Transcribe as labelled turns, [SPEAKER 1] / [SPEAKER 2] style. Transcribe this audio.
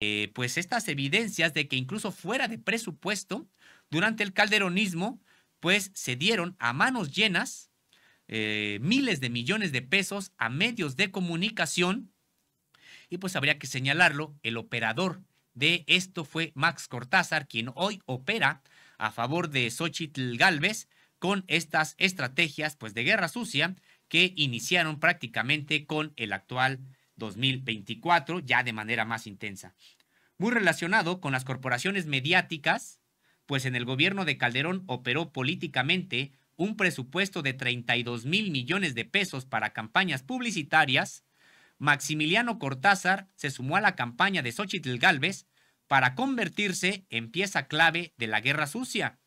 [SPEAKER 1] Eh, pues estas evidencias de que incluso fuera de presupuesto, durante el calderonismo, pues se dieron a manos llenas eh, miles de millones de pesos a medios de comunicación y pues habría que señalarlo, el operador de esto fue Max Cortázar, quien hoy opera a favor de Xochitl Galvez con estas estrategias pues de guerra sucia que iniciaron prácticamente con el actual 2024, ya de manera más intensa. Muy relacionado con las corporaciones mediáticas, pues en el gobierno de Calderón operó políticamente un presupuesto de 32 mil millones de pesos para campañas publicitarias, Maximiliano Cortázar se sumó a la campaña de Xochitl Galvez para convertirse en pieza clave de la guerra sucia.